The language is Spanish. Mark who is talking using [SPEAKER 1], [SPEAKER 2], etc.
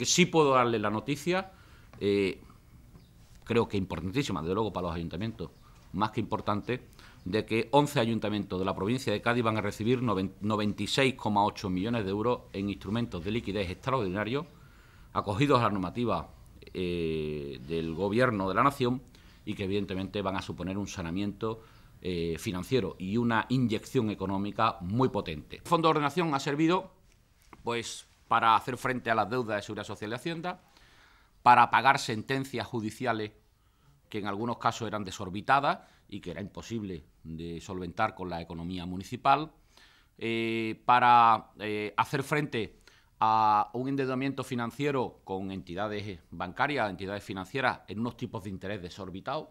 [SPEAKER 1] que sí puedo darle la noticia, eh, creo que importantísima, desde luego para los ayuntamientos, más que importante, de que 11 ayuntamientos de la provincia de Cádiz van a recibir 96,8 millones de euros en instrumentos de liquidez extraordinarios acogidos a la normativa eh, del Gobierno de la Nación y que evidentemente van a suponer un sanamiento eh, financiero y una inyección económica muy potente. El Fondo de Ordenación ha servido pues para hacer frente a las deudas de Seguridad Social y Hacienda, para pagar sentencias judiciales que en algunos casos eran desorbitadas y que era imposible de solventar con la economía municipal, eh, para eh, hacer frente a un endeudamiento financiero con entidades bancarias, entidades financieras, en unos tipos de interés desorbitados,